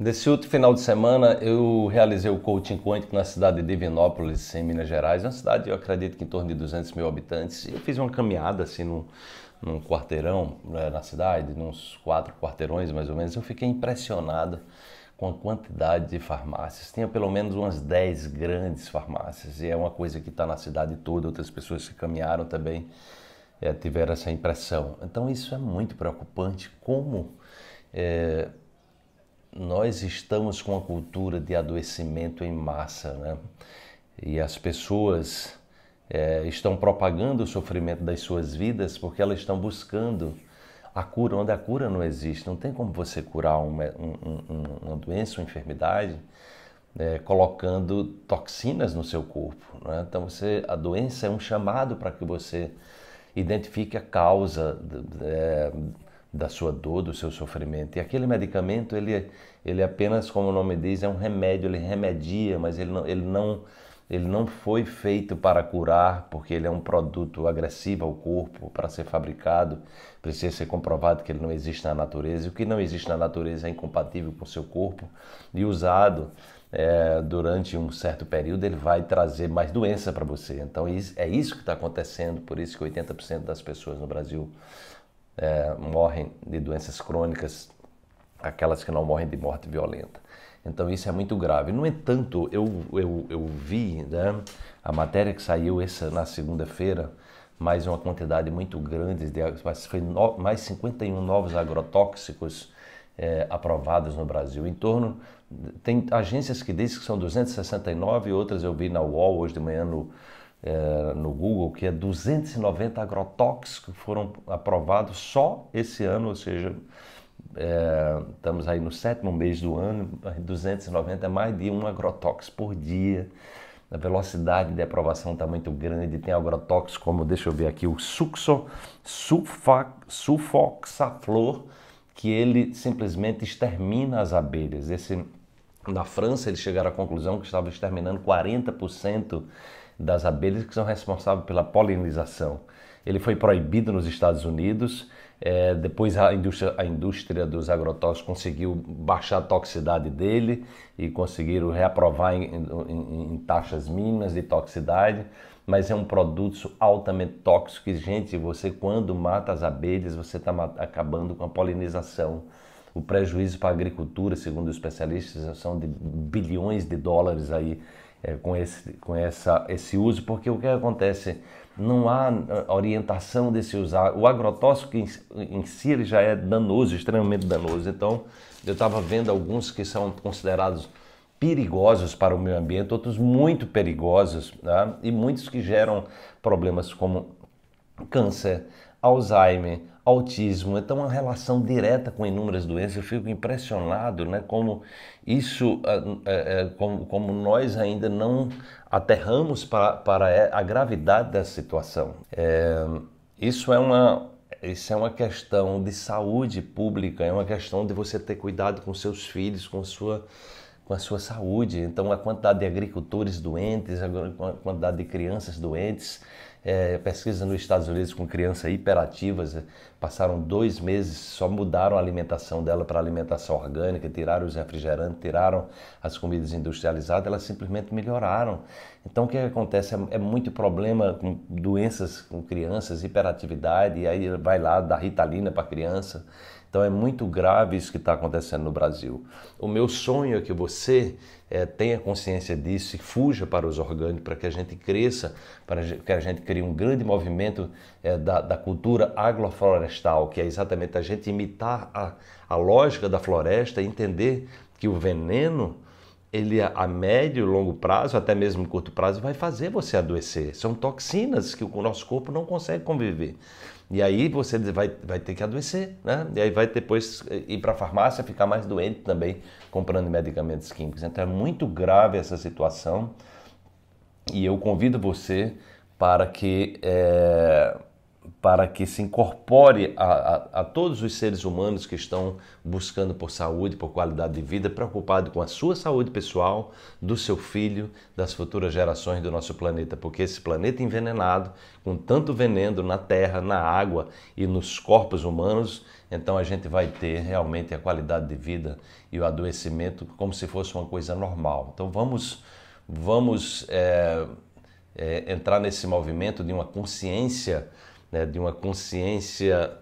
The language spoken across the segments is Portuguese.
Nesse último final de semana, eu realizei o coaching quântico na cidade de Divinópolis, em Minas Gerais. Uma cidade, eu acredito que em torno de 200 mil habitantes. Eu fiz uma caminhada assim num, num quarteirão né, na cidade, uns quatro quarteirões mais ou menos. Eu fiquei impressionado com a quantidade de farmácias. Tinha pelo menos umas 10 grandes farmácias. E é uma coisa que está na cidade toda. Outras pessoas que caminharam também é, tiveram essa impressão. Então, isso é muito preocupante. Como. É, nós estamos com uma cultura de adoecimento em massa, né? E as pessoas é, estão propagando o sofrimento das suas vidas porque elas estão buscando a cura, onde a cura não existe. Não tem como você curar uma, um, uma doença, uma enfermidade, é, colocando toxinas no seu corpo. Né? Então, você, a doença é um chamado para que você identifique a causa. É, da sua dor, do seu sofrimento. E aquele medicamento, ele, ele apenas, como o nome diz, é um remédio, ele remedia, mas ele não, ele, não, ele não foi feito para curar, porque ele é um produto agressivo ao corpo, para ser fabricado, precisa ser comprovado que ele não existe na natureza. E o que não existe na natureza é incompatível com o seu corpo e usado. É, durante um certo período, ele vai trazer mais doença para você. Então, é isso que está acontecendo, por isso que 80% das pessoas no Brasil é, morrem de doenças crônicas, aquelas que não morrem de morte violenta. Então isso é muito grave. No entanto, eu, eu, eu vi né, a matéria que saiu essa na segunda-feira, mais uma quantidade muito grande, de, foi no, mais 51 novos agrotóxicos é, aprovados no Brasil. Em torno, tem agências que dizem que são 269, outras eu vi na UOL hoje de manhã no, é, no Google que é 290 agrotóxicos que foram aprovados só esse ano, ou seja, é, estamos aí no sétimo mês do ano, 290 é mais de um agrotóxico por dia. A velocidade de aprovação está muito grande, tem agrotóxicos como, deixa eu ver aqui, o suxo, sulfoxaflor, que ele simplesmente extermina as abelhas. Esse, na França eles chegaram à conclusão que estava exterminando 40% das abelhas que são responsáveis pela polinização. Ele foi proibido nos Estados Unidos, é, depois a indústria, a indústria dos agrotóxicos conseguiu baixar a toxicidade dele e conseguiram reaprovar em, em, em taxas mínimas de toxicidade, mas é um produto altamente tóxico e, gente, você quando mata as abelhas, você está acabando com a polinização. O prejuízo para a agricultura, segundo os especialistas, são de bilhões de dólares aí é, com, esse, com essa, esse uso, porque o que acontece? Não há eh, orientação desse usar. O agrotóxico em, em si ele já é danoso, extremamente danoso. Então, eu estava vendo alguns que são considerados perigosos para o meio ambiente, outros muito perigosos, né? e muitos que geram problemas como câncer, Alzheimer, autismo. Então, uma relação direta com inúmeras doenças. Eu fico impressionado, né? Como isso, ah, é, é, como, como, nós ainda não aterramos para, para é, a gravidade da situação. É, isso é uma isso é uma questão de saúde pública, é uma questão de você ter cuidado com seus filhos, com sua com a sua saúde. Então, a quantidade de agricultores doentes, a quantidade de crianças doentes. É, pesquisa nos Estados Unidos com crianças hiperativas, é, passaram dois meses, só mudaram a alimentação dela para alimentação orgânica, tiraram os refrigerantes, tiraram as comidas industrializadas, elas simplesmente melhoraram. Então o que acontece? É, é muito problema com doenças com crianças, hiperatividade, e aí vai lá dar ritalina para a criança. Então é muito grave isso que está acontecendo no Brasil. O meu sonho é que você é, tenha consciência disso e fuja para os orgânicos, para que a gente cresça, para que a gente crie um grande movimento é, da, da, cultura agroflorestal, que é exatamente a gente imitar a, a lógica da floresta, entender que o veneno ele a médio e longo prazo, até mesmo curto prazo, vai fazer você adoecer. São toxinas que o nosso corpo não consegue conviver. E aí você vai, vai ter que adoecer, né? E aí vai depois eh, ir para a farmácia, ficar mais doente também, comprando medicamentos químicos. Então é muito grave essa situação. E eu convido você para que é, para que se incorpore a, a, a, todos os seres humanos que estão buscando por saúde, por qualidade de vida, preocupado com a sua saúde pessoal, do seu filho, das futuras gerações do nosso planeta, porque esse planeta envenenado, com tanto veneno na terra, na água e nos corpos humanos, então a gente vai ter realmente a qualidade de vida e o adoecimento como se fosse uma coisa normal. Então vamos, vamos é, é, entrar nesse movimento de uma consciência né, de uma consciência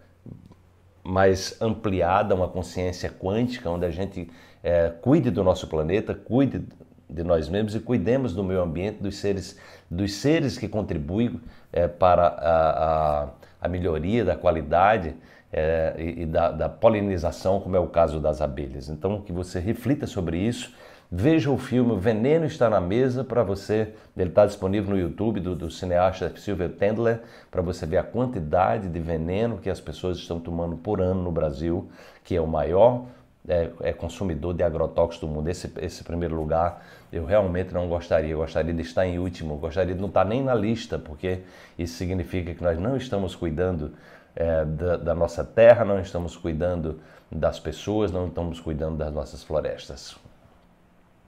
mais ampliada, uma consciência quântica, onde a gente é, cuide do nosso planeta, cuide de nós mesmos e cuidemos do meio ambiente, dos seres, dos seres que contribuem é, para a, a, a, melhoria da qualidade é, e, e da, da polinização, como é o caso das abelhas. Então, que você reflita sobre isso Veja o filme Veneno Está na Mesa para você. Ele está disponível no YouTube do, do cineasta Silvio Tendler para você ver a quantidade de veneno que as pessoas estão tomando por ano no Brasil, que é o maior é, é, consumidor de agrotóxicos do mundo. Esse, esse primeiro lugar eu realmente não gostaria. Eu gostaria de estar em último, eu gostaria de não estar tá nem na lista, porque isso significa que nós não estamos cuidando é, da, da, nossa terra, não estamos cuidando das pessoas, não estamos cuidando das nossas florestas.